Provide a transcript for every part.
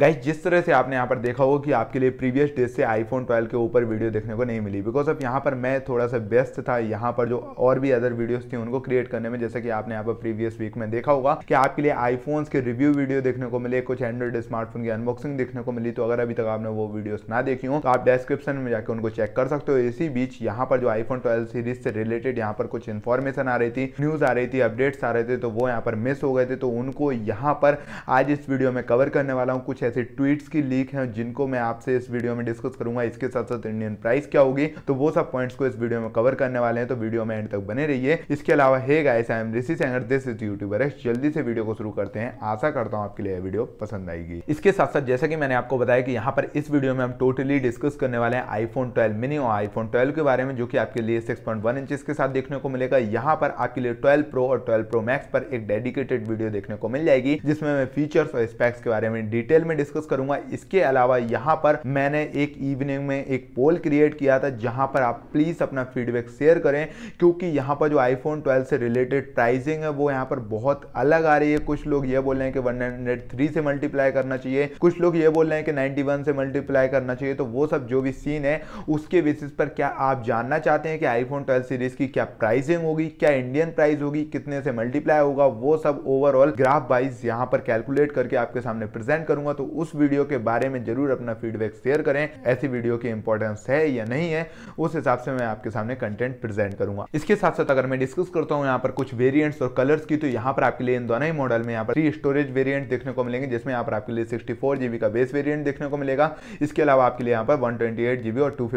guys जिस तरह से आपने यहाँ पर देखा होगा कि आपके लिए प्रीवियस डे से आईफोन 12 के ऊपर वीडियो देखने को नहीं मिली बिकॉज ऑफ यहाँ पर मैं थोड़ा सा व्यस्त था यहाँ पर जो और भी अदर वीडियोस थी उनको क्रिएट करने में जैसे कि आपने यहाँ पर प्रीवियस वीक में देखा होगा कि आपके लिए आईफोन्स के रिव्यू वीडियो देखने को मिले कुछ एंड्रॉइड स्मार्टफोन की अनबॉक्सिंग देखने को मिली तो अगर अभी तक आपने वो वीडियोज ना देखी हो तो आप डिस्क्रिप्शन में जाकर उनको चेक कर सकते हो इसी बीच यहाँ पर जो आईफोन ट्वेल्व सीरीज से रिलेटेड यहाँ पर कुछ इन्फॉर्मेशन आ रही थी न्यूज आ रही थी अपडेट्स आ रहे थे तो वो यहाँ पर मिस हो गए थे तो उनको यहाँ पर आज इस वीडियो में कवर करने वाला हूँ कुछ ऐसे ट्वीट्स की लीक हैं जिनको मैं आपसे इस वीडियो में डिस्कस करूंगा इसके साथ साथ इंडियन प्राइस क्या होगी तो वो सब पॉइंट्स को इस वीडियो में कवर करने वाले हैं तो वीडियो में एंड तक बने रहिए इसके अलावा hey guys I am Rishi Sengar this is YouTuber है जल्दी से वीडियो को शुरू करते हैं आशा करता हूँ आपके लिए वीडियो पसंद आएगी इसके साथ साथ जैसा कि मैंने आपको बताया कि यहाँ पर इस वीडियो में हम टोटली डिस्कस करने वाले हैं आईफोन ट्वेल्व मिनी और आईफोन ट्वेल्व के बारे में जो कि आपके लिए सिक्स पॉइंट वन के साथ देखने को मिलेगा यहाँ पर आपके लिए ट्वेल्व प्रो और ट्वेल्व प्रो मैक्स पर एक डेडिकेटेड वीडियो देखने को मिल जाएगी जिसमें फीचर्स और स्पेक्स के बारे में डिटेल में में डिस्कस करूंगा इसके अलावा यहाँ पर मैंने एक इवनिंग में एक पोल क्रिएट किया था जहां पर आप प्लीज़ अपना फीडबैक शेयर करें क्योंकि यहाँ पर जो आईफोन 12 से रिलेटेड प्राइसिंग है वो यहाँ पर बहुत अलग आ रही है कुछ लोग ये बोल रहे हैं कि वन से मल्टीप्लाई करना चाहिए कुछ लोग ये बोल रहे हैं कि नाइनटी से मल्टीप्लाई करना चाहिए तो वो सब जो भी सीन है उसके बेसिस पर क्या आप जानना चाहते हैं कि आईफोन 12 सीरीज की क्या प्राइसिंग होगी क्या इंडियन प्राइस होगी कितने से मल्टीप्लाई होगा वो सब ओवरऑल ग्राफ वाइज यहां पर कैलकुलेट करके आपके सामने प्रेजेंट करूंगा तो तो उस वीडियो के बारे में ज़रूर अपना फीडबैक शेयर करें ऐसी वीडियो की इंपॉर्टेंस है या नहीं है उस हिसाब से मैं आपके सामने कंटेंट प्रेजेंट करूंगा इसके साथ साथ अगर मैं डिस्कस करता हूँ यहाँ पर कुछ वेरियंट्स और कलर्स की तो यहाँ पर आपके लिए इन दोनों ही मॉडल में यहाँ पर थ्री स्टोरेज वेरियंट देखने को मिलेंगे जिसमें यहाँ पर आपके लिए सिक्सटी का बेस वेरियंट देखने को मिलेगा इसके अलावा आपके लिए यहाँ पर वन और टू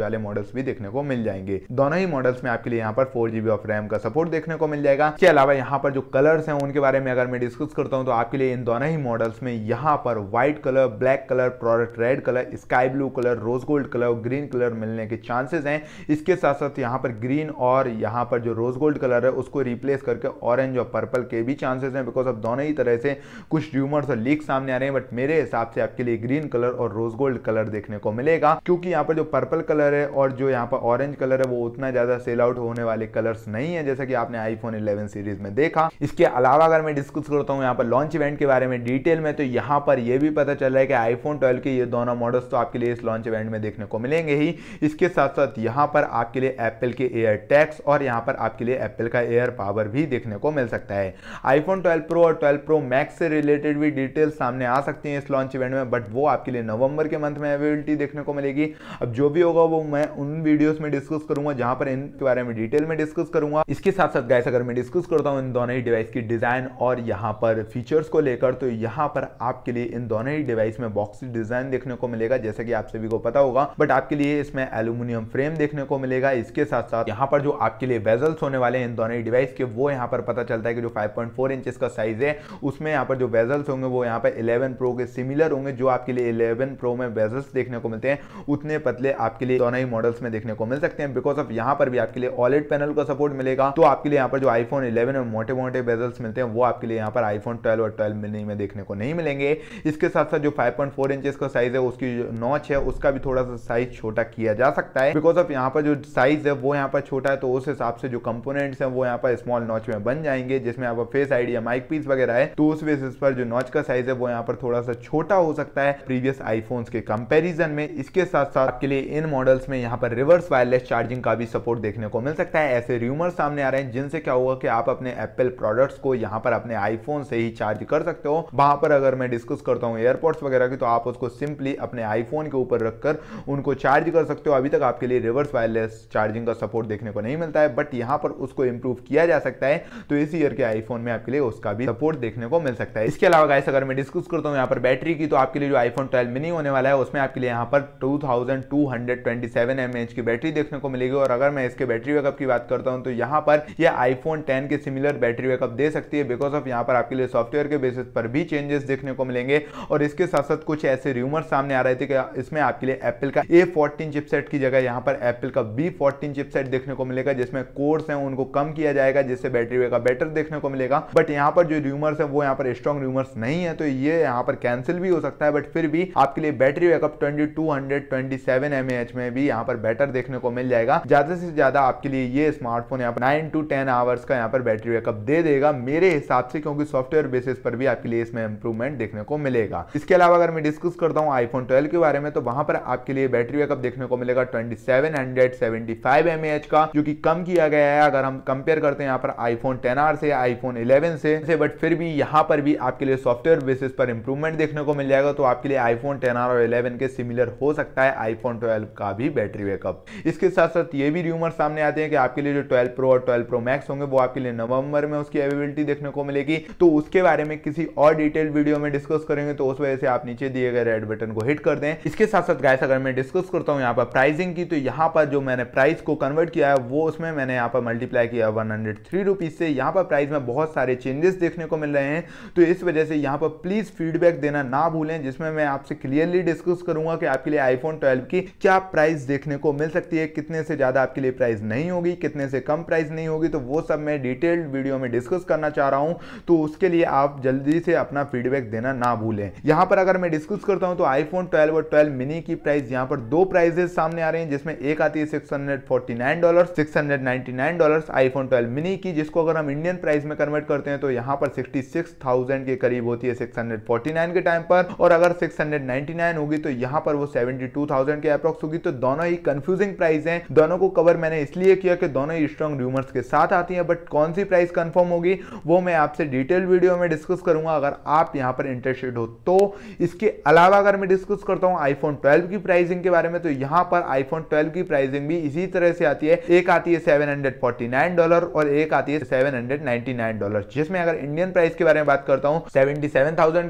वाले मॉडल्स भी देखने को मिल जाएंगे दोनों ही मॉडल्स में आपके लिए यहाँ पर फोर ऑफ रैम का सपोर्ट देखने को मिल जाएगा इसके अलावा यहाँ पर जो कलर्स हैं उनके बारे में अगर मैं डिस्कस करता हूँ तो आपके लिए इन दोनों ही मॉडल्स में यहाँ पर और white colour black colour product red colour sky blue colour rose gold colour और ग्रीन कलर मिलने के चांसेस हैं इसके साथ साथ यहाँ पर ग्रीन और यहाँ पर जो रोज गोल्ड कलर है उसको रिप्लेस करके ऑरेंज और पर्पल के भी चांसेस हैं बिकॉज अब दोनों ही तरह से कुछ र्यूमर्स और लीक सामने आ रहे हैं बट मेरे हिसाब से आपके लिए ग्रीन कलर और रोज गोल्ड कलर देखने को मिलेगा क्योंकि यहाँ पर जो पर्पल कलर है और जो यहाँ पर ऑरेंज कलर है वो उतना ज्यादा सेल आउट होने वाले कलर्स नहीं है जैसा कि आपने आईफोन इलेवन सीरीज में देखा इसके अलावा अगर मैं डिस्कस करता हूँ यहाँ पर लॉन्च इवेंट के बारे में डिटेल में तो यहाँ पर ये भी पता चला है कि आईफोन 12 के ये दोनों मॉडल्स तो आपके लिए इस लॉन्च इवेंट में देखने को मिलेंगे ही इसके साथ साथ यहाँ पर आपके लिए एप्पल के एयर टैक्स और यहाँ पर आपके लिए एप्पल का एयर पावर भी देखने को मिल सकता है आईफोन ट्वेल्व प्रो और ट्वेल्व प्रो मैक्स से रिलेटेड भी डिटेल्स सामने आ सकती हैं इस लॉन्च इवेंट में बट वो आपके लिए नवंबर के मंथ में अवेलेबिलिटी देखने को मिलेगी अब जो भी होगा वो मैं उन वीडियोस में डिस्कस करूंगा जहां पर इनके बारे में डिटेल में डिस्कस करूंगा इसके साथ साथ गैस अगर मैं डिस्कस करता हूँ इन दोनों ही डिवाइस की डिजाइन और यहाँ पर फीचर्स को लेकर तो यहाँ पर आपके लिए इन दोनों ही डिवाइस में बॉक्सी डिजाइन देखने को मिलेगा जैसे कि आप सभी को पता होगा बट आपके लिए इसमें एल्यूमिनियम फ्रेम देखने को मिलेगा इसके साथ साथ यहाँ पर जो आपके लिए वेजल्स होने वाले हैं इन दोनों ही डिवाइस के वो यहाँ पर पता चलता है कि जो फाइव पॉइंट का साइज है उसमें यहाँ पर जो वेजल्स होंगे वो यहाँ पर इलेवन प्रो के सिमिलर होंगे जो आपके लिए इलेवन प्रो में वेजल्स देखने को मिलते हैं उतने पतले आपके लिए दोनों ही मॉडल्स में देखने को मिल सकते हैं बिकॉज ऑफ यहाँ पर भी आपके लिए ऑलेट पैनल का सपोर्ट मिलेगा तो आपके लिए यहाँ पर जो आईफोन इलेवन में मोटे मोटे वेजल्स मिलते हैं वो आपके लिए यहाँ पर आईफोन ट्वेल्व और ट्वेल्व मिनी में देखने को नहीं मिलेंगे इसके साथ साथ जो 5.4 पॉइंट का साइज है उसकी जो नॉच है उसका भी थोड़ा सा साइज छोटा किया जा सकता है बिकॉज ऑफ यहाँ पर जो साइज है वो यहाँ पर छोटा है तो उस हिसाब से जो कंपोनेंट्स हैं वो यहाँ पर स्मॉल नॉच में बन जाएंगे जिसमें यहाँ फेस आईडी या माइक पीस वगैरह है तो उस बेसिस पर जो नॉच का साइज है वो यहाँ पर थोड़ा सा छोटा हो सकता है प्रीवियस आईफोन के कंपेरिजन में इसके साथ साथ आपके लिए इन मॉडल्स में यहाँ पर रिवर्स वायरलेस चार्जिंग का भी सपोर्ट देखने को मिल सकता है ऐसे र्यूमर सामने आ रहे हैं जिनसे क्या होगा कि आप अपने एप्पल प्रोडक्ट्स को यहाँ पर अपने आईफोन से ही चार्ज कर सकते हो वहां पर अगर मैं डिस्कस करता हूँ एयरपोर्ट्स वगैरह की तो आप उसको सिंपली अपने आईफोन के ऊपर रखकर उनको चार्ज कर सकते हो अभी तक आपके लिए रिवर्स वायरलेस चार्जिंग का सपोर्ट देखने को नहीं मिलता है बट यहाँ पर उसको इंप्रूव किया जा सकता है तो इस ईयर के आईफोन में आपके लिए उसका भी सपोर्ट देखने को मिल सकता है इसके अलावा गाइस अगर मैं डिस्कस करता हूँ यहाँ पर बैटरी की तो आपके लिए जो आईफोन ट्वेल्व मिनी होने वाला है उसमें आपके लिए यहाँ पर two thousand two hundred twenty seven M H की बैटरी देखने को मिलेगी और अगर मैं इसके बैटरी बैकअप की बात करता हूँ तो यहाँ पर यह आईफोन टेन के सिमिलर बैटरी बैकअप दे सकती है बिकॉज ऑफ यहाँ पर आपके लिए सॉफ्टवेयर के बेसिस पर भी चेंजेस देखने को मिलेंगे करेंगे और इसके साथ साथ कुछ ऐसे र्यूमर सामने आ रहे थे कि इसमें आपके लिए एप्पल का ए फोर्टीन चिपसेट की जगह यहाँ पर एप्पल का बी फोर्टीन चिपसेट देखने को मिलेगा जिसमें कोर्स है उनको कम किया जाएगा जिससे बैटरी बैकअप बेटर देखने को मिलेगा बट यहाँ पर जो र्यूमर्स है वो यहाँ पर स्ट्रॉन्ग र्यूमर्स नहीं है तो ये यहाँ पर कैंसिल भी हो सकता है बट फिर भी आपके लिए battery backup twenty two hundred twenty seven M H में भी यहाँ पर बेटर देखने को मिल जाएगा ज्यादा से ज्यादा आपके लिए ये स्मार्टफोन यहाँ पर नाइन टू टेन आवर्स का यहाँ पर बैटरी बैकअप दे देगा मेरे हिसाब से क्योंकि सॉफ्टवेयर बेसिस पर भी आपके लिए इसमें इंप्रूवमेंट देखने को मिलेगा इसके अलावा अगर मैं डिस्कस करता हूँ आईफोन ट्वेल्व के बारे में तो वहां पर आपके लिए बैटरी बैकअप देखने को मिलेगा twenty seven hundred seventy five M H का जो की कम किया गया है अगर हम कंपेयर करते हैं यहाँ पर आईफोन टेन आर से आईफोन इलेवन से, से बट फिर भी यहाँ पर भी आपके लिए सॉफ्टवेयर बेसिस पर इंप्रूवमेंट देखने को मिल जाएगा तो आपके लिए आईफोन टेन आर और इलेवन के सिमिलर हो सकता है आईफोन ट्वेल्व का भी बैटरी बैकअप इसके साथ साथ ये भी रूमर सामने आते हैं कि आपके लिए जो ट्वेल्व प्रो और ट्वेल्व प्रो मैक्स होंगे वो आपके लिए नवंबर में उसकी अवेलेबिलिटी देखने को मिलेगी तो उसके बारे में किसी और डिटेल वीडियो में डिस्कस कर करेंगे तो उस वजह से आप नीचे दिए गए रेड बटन को हिट कर दें इसके साथ साथ गाइस अगर मैं डिस्कस करता हूँ यहाँ पर प्राइसिंग की तो यहाँ पर जो मैंने प्राइस को कन्वर्ट किया है वो उसमें मैंने यहाँ पर मल्टीप्लाई किया वन हंड्रेड से यहाँ पर प्राइस में बहुत सारे चेंजेस देखने को मिल रहे हैं तो इस वजह से यहाँ पर प्लीज़ फीडबैक देना ना भूलें जिसमें मैं आपसे क्लियरली डिस्कस करूंगा कि आपके लिए आईफोन ट्वेल्व की क्या प्राइस देखने को मिल सकती है कितने से ज़्यादा आपके लिए प्राइस नहीं होगी कितने से कम प्राइस नहीं होगी तो वो सब मैं डिटेल्ड वीडियो में डिस्कस करना चाह रहा हूं तो उसके लिए आप जल्दी से अपना फीडबैक देना ना भूल काबू लें यहाँ पर अगर मैं डिस्कस करता हूँ तो आईफोन 12 और 12 मिनी की प्राइस यहाँ पर दो प्राइजेस सामने आ रहे हैं जिसमें एक आती है six dollar six dollar iPhone 12 mini की जिसको अगर हम इंडियन प्राइस में कन्वर्ट करते हैं तो यहाँ पर 66,000 के करीब होती है 649 के टाइम पर और अगर 699 होगी तो यहाँ पर वो 72,000 के अप्रॉक्स होगी तो दोनों ही कंफ्यूजिंग प्राइस हैं दोनों को कवर मैंने इसलिए किया कि दोनों ही स्ट्रॉन्ग रूमर्स के साथ आती हैं बट कौन सी प्राइस कंफर्म होगी वो मैं आपसे डिटेल वीडियो में डिस्कस करूंगा अगर आप यहां पर इंटरेस्टेड इंटरेस्टेड हो तो इसके अलावा अगर मैं डिस्कस करता हूं आईफोन 12 की प्राइसिंग के बारे में तो यहां पर आईफोन 12 की प्राइसिंग भी इसी तरह से आती है एक आती है सेवन डॉलर और एक आती है सेवन डॉलर जिसमें अगर इंडियन प्राइस के बारे में बात करता हूं सेवेंटी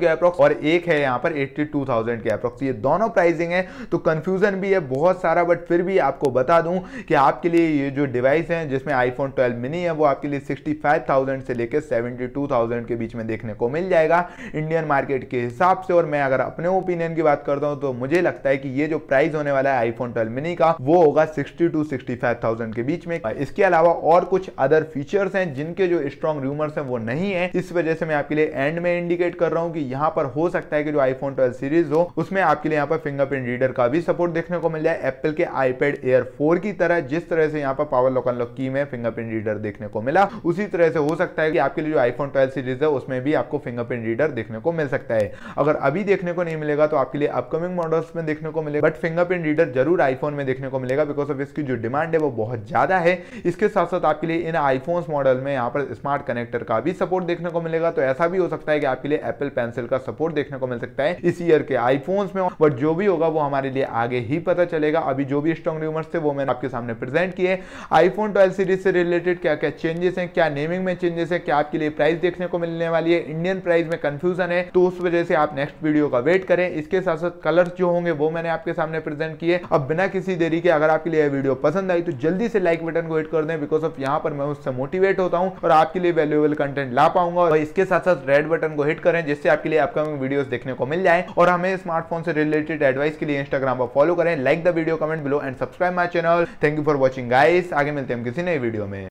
के अप्रोक्स और एक है यहां पर एट्टी के अप्रोक्स ये दोनों प्राइसिंग है तो कंफ्यूजन भी है बहुत सारा बट फिर भी आपको बता दूं कि आपके लिए ये जो डिवाइस है जिसमें आईफोन 12 मिनी है वो आपके लिए 65,000 से लेकर 72,000 के बीच में देखने को मिल जाएगा इंडियन मार्केट मार्केट के हिसाब से और मैं अगर अपने ओपिनियन की बात करता हूँ तो मुझे लगता है कि ये जो प्राइस होने वाला है आईफोन ट्वेल्व मिनी का वो होगा sixty two sixty five thousand के बीच में इसके अलावा और कुछ अदर फीचर्स हैं जिनके जो स्ट्रॉन्ग रूमर्स हैं वो नहीं है इस वजह से मैं आपके लिए एंड में इंडिकेट कर रहा हूँ कि यहाँ पर हो सकता है कि जो आईफोन ट्वेल्व सीरीज हो उसमें आपके लिए यहाँ पर फिंगरप्रिंट रीडर का भी सपोर्ट देखने को मिल जाए एप्पल के आईपेड एयर फोर की तरह जिस तरह से यहाँ पर पावर लॉक अनलॉक की में फिंगरप्रिंट रीडर देखने को मिला उसी तरह से हो सकता है कि आपके लिए जो आईफोन ट्वेल्व सीरीज है उसमें भी आपको फिंगरप्रिंट रीडर देखने को मिल सकता है सकता है अगर अभी देखने को नहीं मिलेगा तो आपके लिए अपकमिंग मॉडल्स में देखने को मिलेगा बट फिंगरप्रिंट रीडर जरूर आईफोन में देखने को मिलेगा बिकॉज ऑफ इसकी जो डिमांड है वो बहुत ज़्यादा है इसके साथ साथ आपके लिए इन आईफोन मॉडल में यहाँ पर स्मार्ट कनेक्टर का भी सपोर्ट देखने को मिलेगा तो ऐसा भी हो सकता है कि आपके लिए एप्पल पेंसिल का सपोर्ट देखने को मिल सकता है इस ईयर के आईफोन्स में बट जो भी होगा वो हमारे लिए आगे ही पता चलेगा अभी जो भी स्ट्रॉन्ग रूमर्स थे वो मैंने आपके सामने प्रेजेंट किए आईफोन ट्वेल्व सीरीज से रिलेटेड क्या क्या चेंजेस हैं क्या नेमिंग में चेंजेस है क्या आपके लिए प्राइस देखने को मिलने वाली है इंडियन प्राइस में कंफ्यूजन है तो उस वजह से आप नेक्स्ट वीडियो का वेट करें इसके साथ साथ कलर्स जो होंगे वो मैंने आपके सामने प्रेजेंट किए अब बिना किसी देरी के अगर आपके लिए यह वीडियो पसंद आई तो जल्दी से लाइक बटन को हिट कर दें बिकॉज ऑफ यहाँ पर मैं उससे मोटिवेट होता हूँ और आपके लिए वैल्यूएबल कंटेंट ला पाऊंगा और इसके साथ साथ रेड बटन को हिट करें जिससे आपके लिए अपकमिंग वीडियो देखने को मिल जाए और हमें स्मार्टफोन से रिलेटेड एडवाइस के लिए इंस्टाग्राम पर फॉलो करें like the video comment below and subscribe my channel thank you for watching guys आगे मिलते हैं हम किसी नई वीडियो में